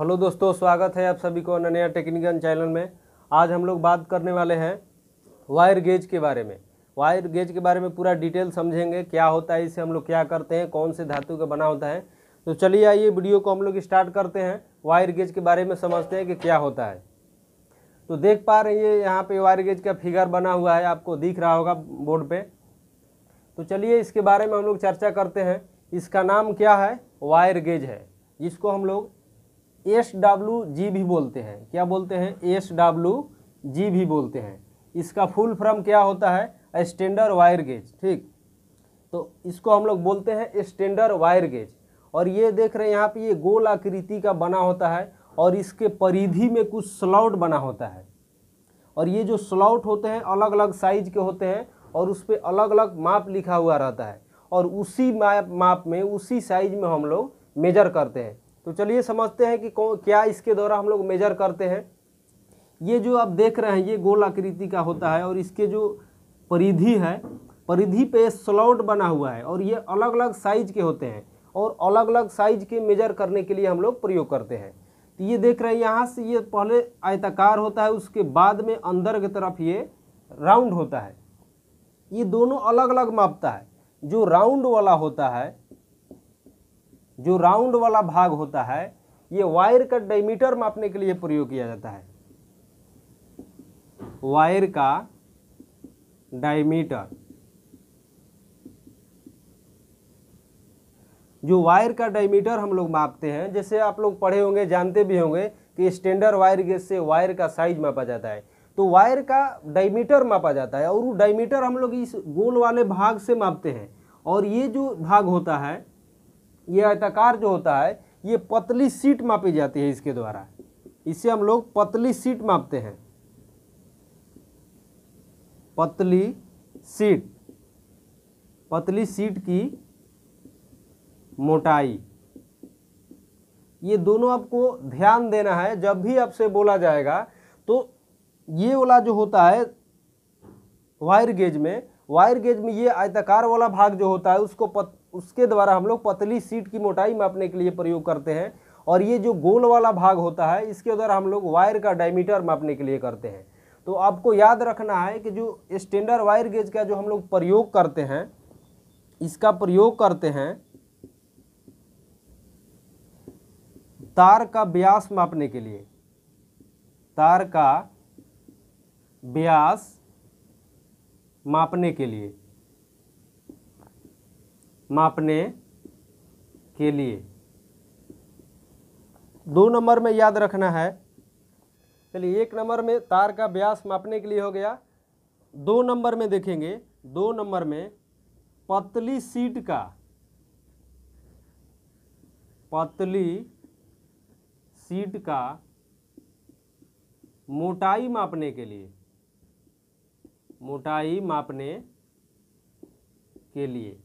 hello दोस्तों स्वागत है आप सभी को नया टेक्निकल चैनल में आज हम लोग बात करने वाले हैं वायर गेज के बारे में वायर गेज के बारे में पूरा डिटेल समझेंगे क्या होता है इसे हम लोग क्या करते हैं कौन से धातु का बना होता है तो चलिए आइए वीडियो को हम लोग स्टार्ट करते हैं वायर गेज के बारे में समझते हैं कि क्या होता है तो देख पा रहे हैं ये यहाँ पर वायर गेज का फिगर बना हुआ है आपको दिख रहा होगा बोर्ड पर तो चलिए इसके बारे में हम लोग चर्चा करते हैं इसका नाम क्या है वायर गेज है जिसको हम लोग एस डब्लू जी भी बोलते हैं क्या बोलते हैं एस डब्लू जी भी बोलते हैं इसका फुल फॉर्म क्या होता है स्टैंडर्ड वायर गेज ठीक तो इसको हम लोग बोलते हैं स्टैंडर्ड वायर गेज और ये देख रहे हैं यहाँ पे ये गोल आकृति का बना होता है और इसके परिधि में कुछ स्लॉट बना होता है और ये जो स्लॉट होते हैं अलग अलग साइज के होते हैं और उस पर अलग अलग माप लिखा हुआ रहता है और उसी माप माप में उसी साइज में हम लोग मेजर करते हैं तो चलिए समझते हैं कि क्या इसके द्वारा हम लोग मेजर करते हैं ये जो आप देख रहे हैं ये गोल आकृति का होता है और इसके जो परिधि है परिधि पे स्लॉट बना हुआ है और ये अलग अलग साइज के होते हैं और अलग अलग साइज के मेजर करने के लिए हम लोग प्रयोग करते हैं तो ये देख रहे हैं यहाँ से ये पहले आयताकार होता है उसके बाद में अंदर की तरफ ये राउंड होता है ये दोनों अलग अलग मापता है जो राउंड वाला होता है जो राउंड वाला भाग होता है ये वायर का डायमीटर मापने के लिए प्रयोग किया जाता है वायर का डायमीटर जो वायर का डायमीटर हम लोग मापते हैं जैसे आप लोग पढ़े होंगे जानते भी होंगे कि स्टैंडर्ड वायर गेज से वायर का साइज मापा जाता है तो वायर का डायमीटर मापा जाता है और वो डायमीटर हम लोग इस गोल वाले भाग से मापते हैं और ये जो भाग होता है ये आयताकार जो होता है ये पतली सीट मापी जाती है इसके द्वारा इसे हम लोग पतली सीट मापते हैं पतली सीट पतली सीट की मोटाई ये दोनों आपको ध्यान देना है जब भी आपसे बोला जाएगा तो ये वाला जो होता है वायर गेज में वायर गेज में ये आयताकार वाला भाग जो होता है उसको पत, उसके द्वारा हम लोग पतली सीट की मोटाई मापने के लिए प्रयोग करते हैं और ये जो गोल वाला भाग होता है इसके द्वारा हम लोग वायर का डायमीटर मापने के लिए करते हैं तो आपको याद रखना है कि जो स्टैंडर्ड वायर गेज का जो हम लोग प्रयोग करते हैं इसका प्रयोग करते हैं तार का व्यास मापने के लिए तार का व्यास मापने के लिए मापने के लिए दो नंबर में याद रखना है चलिए एक नंबर में तार का व्यास मापने के लिए हो गया दो नंबर में देखेंगे दो नंबर में पतली सीट का पतली सीट का मोटाई मापने के लिए मोटाई मापने के लिए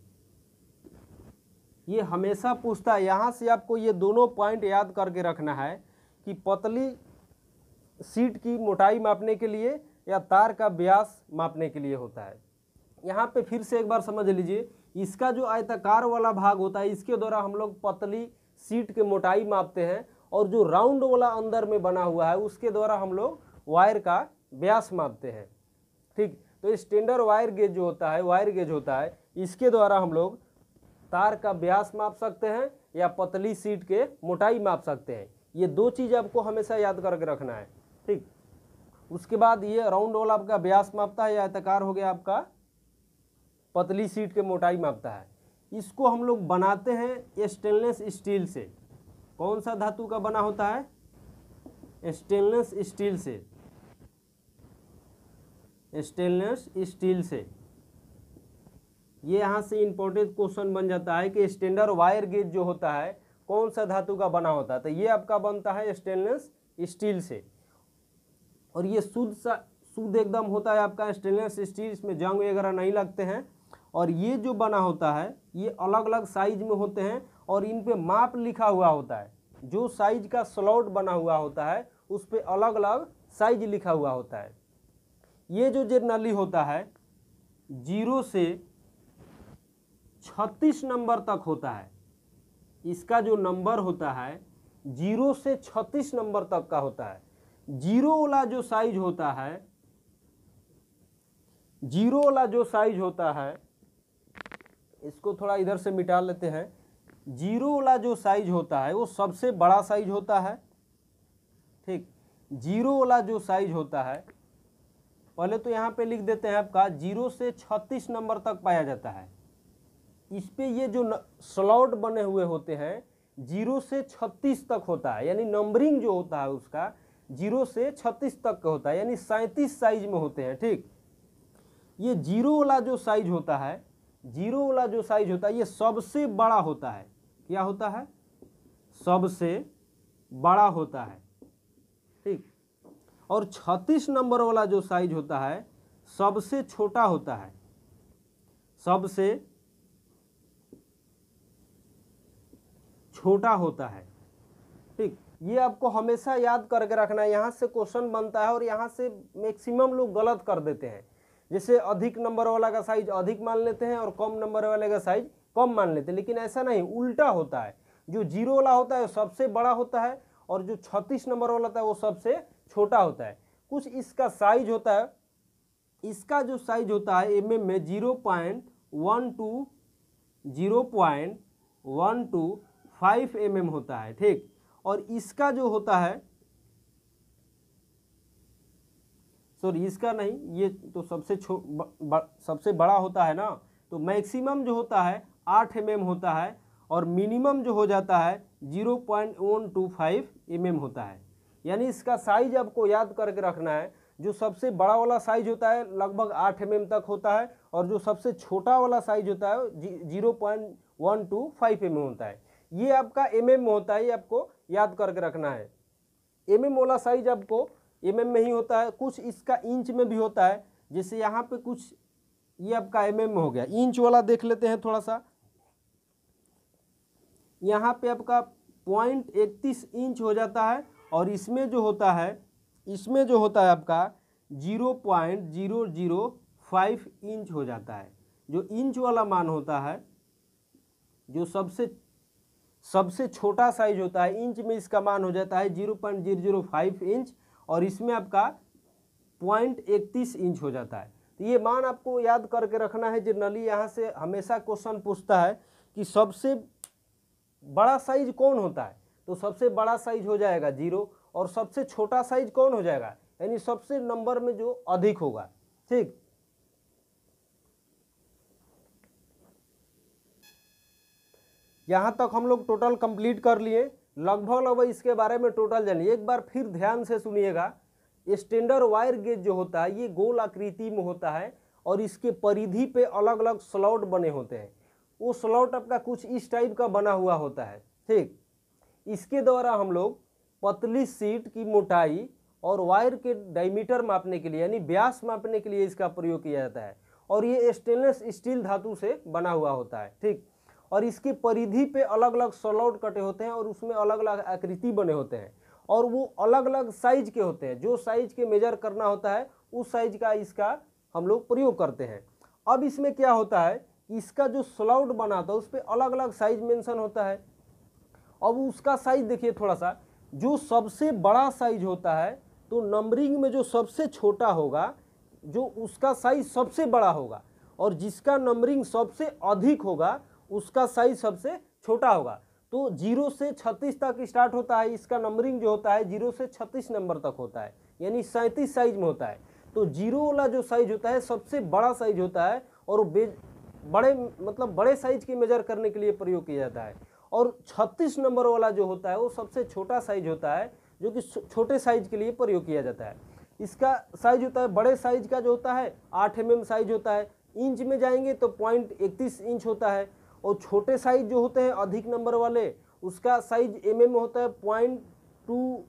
ये हमेशा पूछता है यहाँ से आपको ये दोनों पॉइंट याद करके रखना है कि पतली सीट की मोटाई मापने के लिए या तार का व्यास मापने के लिए होता है यहाँ पे फिर से एक बार समझ लीजिए इसका जो आयताकार वाला भाग होता है इसके द्वारा हम लोग पतली सीट के मोटाई मापते हैं और जो राउंड वाला अंदर में बना हुआ है उसके द्वारा हम लोग वायर का व्यास मापते हैं ठीक तो स्टैंडर्ड वायर गेज जो होता है वायर गेज होता है इसके द्वारा हम लोग तार का व्यास माप सकते हैं या पतली सीट के मोटाई माप सकते हैं ये दो चीज़ आपको हमेशा याद करके रखना है ठीक उसके बाद ये राउंड होल आपका व्यास मापता है या आयताकार हो गया आपका पतली सीट के मोटाई मापता है इसको हम लोग बनाते हैं स्टेनलेस स्टील से कौन सा धातु का बना होता है स्टेनलेस स्टील से स्टेनलेस स्टील से ये यहाँ से इम्पोर्टेंट क्वेश्चन बन जाता है कि स्टैंडर्ड वायर गेज जो होता है कौन सा धातु का बना होता है तो ये आपका बनता है स्टेनलेस स्टील से और ये शुद्ध सा शुद्ध एकदम होता है आपका स्टेनलेस स्टील इसमें जंग वगैरह नहीं लगते हैं और ये जो बना होता है ये अलग अलग साइज में होते हैं और इन पर माप लिखा हुआ होता है जो साइज का स्लॉट बना हुआ होता है उस पर अलग अलग साइज लिखा हुआ होता है ये जो जर्नली होता है जीरो से छत्तीस नंबर तक होता है इसका जो नंबर होता है जीरो से छत्तीस नंबर तक का होता है जीरो वाला जो साइज होता है जीरो वाला जो साइज होता है इसको थोड़ा इधर से मिटा लेते हैं जीरो वाला जो साइज होता है वो सबसे बड़ा साइज होता है ठीक जीरो वाला जो साइज होता है पहले तो यहाँ पे लिख देते हैं आपका जीरो से छत्तीस नंबर तक पाया जाता है इस पर ये जो स्लॉट बने हुए होते हैं जीरो से छत्तीस तक होता है यानी नंबरिंग जो होता है उसका जीरो से छत्तीस तक का होता है यानी सैंतीस साइज में होते हैं ठीक ये जीरो वाला जो साइज होता है जीरो वाला जो साइज होता है ये सबसे बड़ा होता है क्या होता है सबसे बड़ा होता है और 36 नंबर वाला जो साइज होता है सबसे छोटा होता है सबसे छोटा होता है ठीक ये आपको हमेशा याद करके रखना है यहाँ से क्वेश्चन बनता है और यहाँ से मैक्सिमम लोग गलत कर देते हैं जैसे अधिक नंबर वाला का साइज अधिक मान लेते हैं और कम नंबर वाले का साइज कम मान लेते हैं लेकिन ऐसा नहीं उल्टा होता है जो जीरो वाला होता है सबसे बड़ा होता है और जो छत्तीस नंबर वाला होता है वो सबसे छोटा होता है कुछ इसका साइज होता है इसका जो साइज होता है एम एम में zero point one two zero point one two five M M होता है ठीक और इसका जो होता है सॉरी इसका नहीं ये तो सबसे छो ब, ब, सबसे बड़ा होता है ना तो मैक्सिमम जो होता है आठ एम mm एम होता है और मिनिमम जो हो जाता है zero point one two five M M होता है यानी इसका साइज आपको याद करके रखना है जो सबसे बड़ा वाला साइज होता है लगभग आठ एम तक होता है और जो सबसे छोटा वाला साइज होता है zero point one two five M होता है ये आपका एम mm होता है ये आपको याद करके रखना है एम mm वाला साइज आपको एम mm में ही होता है कुछ इसका इंच में भी होता है जैसे यहाँ पे कुछ ये आपका एम mm हो गया इंच वाला देख लेते हैं थोड़ा सा यहाँ पे आपका पॉइंट इकतीस इंच हो जाता है और इसमें जो होता है इसमें जो होता है आपका zero point zero zero five inch हो जाता है जो इंच वाला मान होता है जो सबसे सबसे छोटा साइज होता है इंच में इसका मान हो जाता है zero point zero zero five inch और इसमें आपका पॉइंट इकतीस इंच हो जाता है तो ये मान आपको याद करके रखना है जनरली यहाँ से हमेशा क्वेश्चन पूछता है कि सबसे बड़ा साइज कौन होता है तो सबसे बड़ा साइज हो जाएगा जीरो और सबसे छोटा साइज कौन हो जाएगा यानी सबसे नंबर में जो अधिक होगा ठीक यहाँ तक हम लोग टोटल कंप्लीट कर लिए लगभग लगभग इसके बारे में टोटल जानिए एक बार फिर ध्यान से सुनिएगा स्टैंडर्ड वायर गेज जो होता है ये गोल आकृति में होता है और इसके परिधि पे अलग अलग स्लॉट बने होते हैं वो स्लॉट आपका कुछ इस टाइप का बना हुआ होता है ठीक इसके द्वारा हम लोग पतली सीट की मोटाई और वायर के डायमीटर मापने के लिए यानी व्यास मापने के लिए इसका प्रयोग किया जाता है और ये स्टेनलेस स्टील धातु से बना हुआ होता है ठीक और इसके परिधि पे अलग अलग सलौट कटे होते हैं और उसमें अलग अलग आकृति बने होते हैं और वो अलग अलग साइज के होते हैं जो साइज के मेजर करना होता है उस साइज का इसका हम लोग प्रयोग करते हैं अब इसमें क्या होता है इसका जो स्लॉट बना होता है उस पर अलग अलग साइज मेंशन होता है अब उसका साइज देखिए थोड़ा सा जो सबसे बड़ा साइज होता है तो नंबरिंग में जो सबसे छोटा होगा जो उसका साइज सबसे बड़ा होगा और जिसका नंबरिंग सबसे अधिक होगा उसका साइज सबसे छोटा होगा तो जीरो से छत्तीस तक स्टार्ट होता है इसका नंबरिंग जो होता है जीरो से छत्तीस नंबर तक होता है यानी सैंतीस साइज में होता है तो जीरो वाला जो साइज होता है सबसे बड़ा साइज होता है और बड़े मतलब बड़े साइज की मेजर करने के लिए प्रयोग किया जाता है और 36 नंबर वाला जो होता है वो सबसे छोटा साइज होता है जो कि छोटे साइज के लिए प्रयोग किया जाता है इसका साइज होता है बड़े साइज का जो होता है आठ एम mm साइज होता है इंच में जाएंगे तो पॉइंट इकतीस इंच होता है और छोटे साइज जो होते हैं अधिक नंबर वाले उसका साइज एम mm होता है point two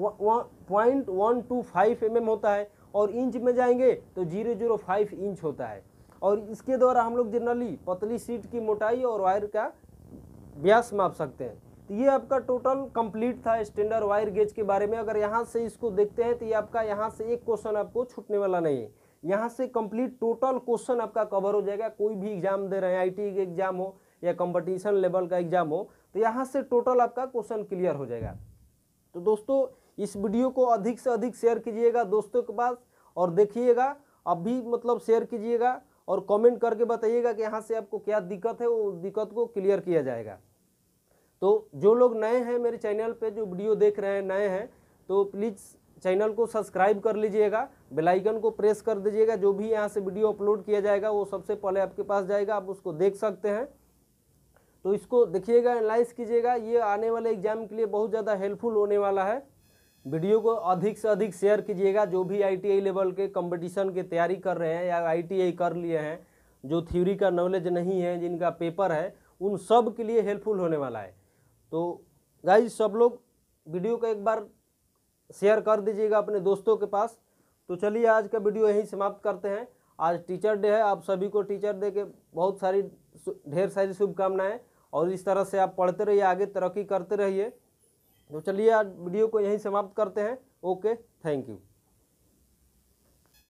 point one two five M होता है और इंच में जाएंगे तो जीरो जीरो फाइव इंच होता है और इसके द्वारा हम लोग जनरली पतली सीट की मोटाई और वायर का व्यास माप सकते हैं तो ये आपका टोटल कंप्लीट था स्टैंडर्ड वायर गेज के बारे में अगर यहाँ से इसको देखते हैं तो ये आपका यहाँ से एक क्वेश्चन आपको छूटने वाला नहीं है यहाँ से कंप्लीट टोटल क्वेश्चन आपका कवर हो जाएगा कोई भी एग्जाम दे रहे हैं आई टी एग्जाम हो या कंपटीशन लेवल का एग्जाम हो तो यहाँ से टोटल आपका क्वेश्चन क्लियर हो जाएगा तो दोस्तों इस वीडियो को अधिक से अधिक शेयर कीजिएगा दोस्तों के पास और देखिएगा अब भी मतलब शेयर कीजिएगा और कमेंट करके बताइएगा कि यहाँ से आपको क्या दिक्कत है वो दिक्कत को क्लियर किया जाएगा तो जो लोग नए हैं मेरे चैनल पे जो वीडियो देख रहे हैं नए हैं तो प्लीज़ चैनल को सब्सक्राइब कर लीजिएगा बेलाइकन को प्रेस कर दीजिएगा जो भी यहाँ से वीडियो अपलोड किया जाएगा वो सबसे पहले आपके पास जाएगा आप उसको देख सकते हैं तो इसको देखिएगा एनालाइज कीजिएगा ये आने वाले एग्जाम के लिए बहुत ज़्यादा हेल्पफुल होने वाला है वीडियो को अधिक से अधिक शेयर कीजिएगा जो भी आईटीआई लेवल के कंपटीशन की तैयारी कर रहे हैं या आईटीआई कर लिए हैं जो थ्योरी का नॉलेज नहीं है जिनका पेपर है उन सब के लिए हेल्पफुल होने वाला है तो गाइज सब लोग वीडियो को एक बार शेयर कर दीजिएगा अपने दोस्तों के पास तो चलिए आज का वीडियो यहीं समाप्त करते हैं आज टीचर डे है आप सभी को टीचर डे के बहुत सारी ढेर सारी शुभकामनाएं और इस तरह से आप पढ़ते रहिए आगे तरक्की करते रहिए तो चलिए आज वीडियो को यहीं समाप्त करते हैं ओके थैंक यू